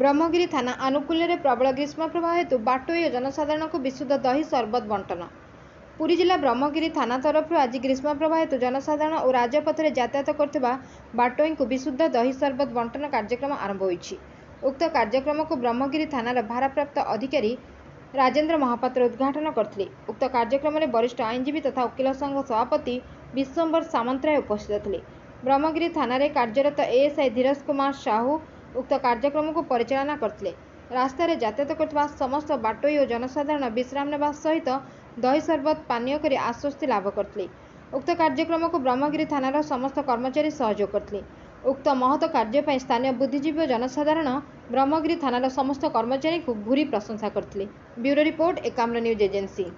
ବ୍ରହ୍ମଗିରି ଥାନା ଆନୁକୂଲ୍ୟରେ ପ୍ରବଳ ଗ୍ରୀଷ୍ମ ପ୍ରବାହ ହେତୁ ବାଟୋଇ ଓ ଜନସାଧାରଣଙ୍କୁ ବିଶୁଦ୍ଧ ଦହି ସର୍ବତ ବଣ୍ଟନ ପୁରୀ ଜିଲ୍ଲା ବ୍ରହ୍ମଗିରି ଥାନା ତରଫରୁ ଆଜି ଗ୍ରୀଷ୍ମ ପ୍ରବାହ ହେତୁ ଜନସାଧାରଣ ଓ ରାଜପଥରେ ଯାତାୟାତ କରୁଥିବା ବାଟୋଇଙ୍କୁ ବିଶୁଦ୍ଧ ଦହି ସର୍ବତ ବଣ୍ଟନ କାର୍ଯ୍ୟକ୍ରମ ଆରମ୍ଭ ହୋଇଛି ଉକ୍ତ କାର୍ଯ୍ୟକ୍ରମକୁ ବ୍ରହ୍ମଗିରି ଥାନାର ଭାରପ୍ରାପ୍ତ ଅଧିକାରୀ ରାଜେନ୍ଦ୍ର ମହାପାତ୍ର ଉଦ୍ଘାଟନ କରିଥିଲେ ଉକ୍ତ କାର୍ଯ୍ୟକ୍ରମରେ ବରିଷ୍ଠ ଆଇନଜୀବୀ ତଥା ଓକିଲ ସଂଘ ସଭାପତି ବିଶ୍ୱମ୍ବର ସାମନ୍ତରାୟ ଉପସ୍ଥିତ ଥିଲେ ବ୍ରହ୍ମଗିରି ଥାନାରେ କାର୍ଯ୍ୟରତ ଏଏସ୍ଆଇ ଧୀରଜ କୁମାର ସାହୁ ଉକ୍ତ କାର୍ଯ୍ୟକ୍ରମକୁ ପରିଚାଳନା କରିଥିଲେ ରାସ୍ତାରେ ଯାତାୟାତ କରୁଥିବା ସମସ୍ତ ବାଟୋଇ ଓ ଜନସାଧାରଣ ବିଶ୍ରାମ ନେବା ସହିତ ଦହି ସର୍ବତ ପାନୀୟ କରି ଆଶ୍ୱସ୍ତି ଲାଭ କରିଥିଲେ ଉକ୍ତ କାର୍ଯ୍ୟକ୍ରମକୁ ବ୍ରହ୍ମଗିରି ଥାନାର ସମସ୍ତ କର୍ମଚାରୀ ସହଯୋଗ କରିଥିଲେ ଉକ୍ତ ମହତ କାର୍ଯ୍ୟ ପାଇଁ ସ୍ଥାନୀୟ ବୁଦ୍ଧିଜୀବୀ ଓ ଜନସାଧାରଣ ବ୍ରହ୍ମଗିରି ଥାନାର ସମସ୍ତ କର୍ମଚାରୀଙ୍କୁ ଭୁରି ପ୍ରଶଂସା କରିଥିଲେ bureau report Ekamra news agency